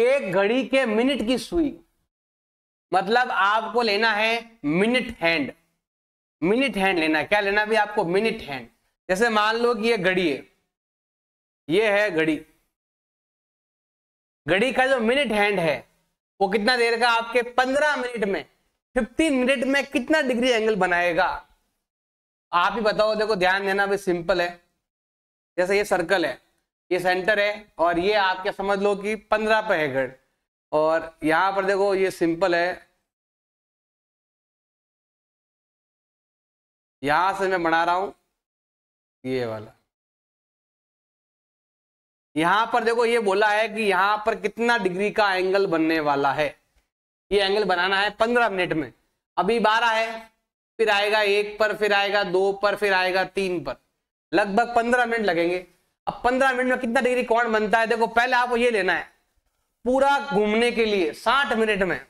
एक घड़ी के मिनट की सुई मतलब आपको लेना है मिनट हैंड मिनट हैंड लेना क्या लेना भी आपको मिनट हैंड जैसे मान लो कि ये घड़ी है ये है घड़ी घड़ी का जो मिनट हैंड है वो कितना देर का आपके पंद्रह मिनट में फिफ्टीन मिनट में कितना डिग्री एंगल बनाएगा आप ही बताओ देखो ध्यान देना भी सिंपल है जैसे ये सर्कल है ये सेंटर है और ये आपके समझ लो कि पंद्रह पे है गढ़ और यहाँ पर देखो ये सिंपल है यहां से मैं बना रहा हूं ये वाला यहां पर देखो ये बोला है कि यहां पर कितना डिग्री का एंगल बनने वाला है ये एंगल बनाना है पंद्रह मिनट में अभी बारह है फिर आएगा एक पर फिर आएगा दो पर फिर आएगा तीन पर लगभग पंद्रह मिनट लगेंगे अब पंद्रह मिनट में कितना डिग्री कौन बनता है देखो पहले आपको ये लेना है पूरा घूमने के लिए साठ मिनट में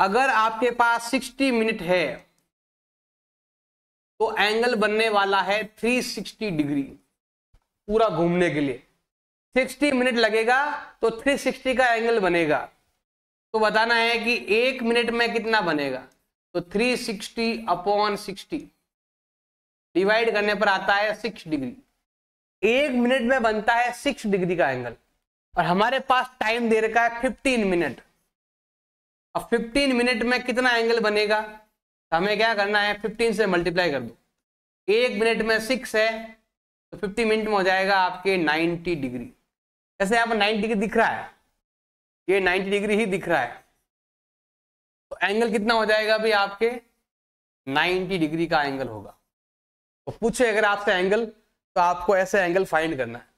अगर आपके पास सिक्सटी मिनट है तो एंगल बनने वाला है थ्री सिक्सटी डिग्री पूरा घूमने के लिए सिक्सटी मिनट लगेगा तो थ्री सिक्सटी का एंगल बनेगा तो बताना है कि एक मिनट में कितना बनेगा तो three sixty upon sixty divide करने पर आता है सिक्स डिग्री एक मिनट में बनता है सिक्स डिग्री का एंगल और हमारे पास टाइम दे रखा है फिफ्टीन मिनट अब फिफ्टीन मिनट में कितना एंगल बनेगा तो हमें क्या करना है फिफ्टीन से मल्टीप्लाई कर दो एक मिनट में सिक्स है तो फिफ्टी मिनट में हो जाएगा आपके नाइन्टी डिग्री जैसे यहाँ पर नाइन्टी डिग्री दिख रहा है ये नाइन्टी डिग्री ही दिख रहा है तो एंगल कितना हो जाएगा भाई आपके नाइन्टी डिग्री का एंगल होगा तो पूछे अगर आपसे एंगल तो आपको ऐसे एंगल फाइंड करना है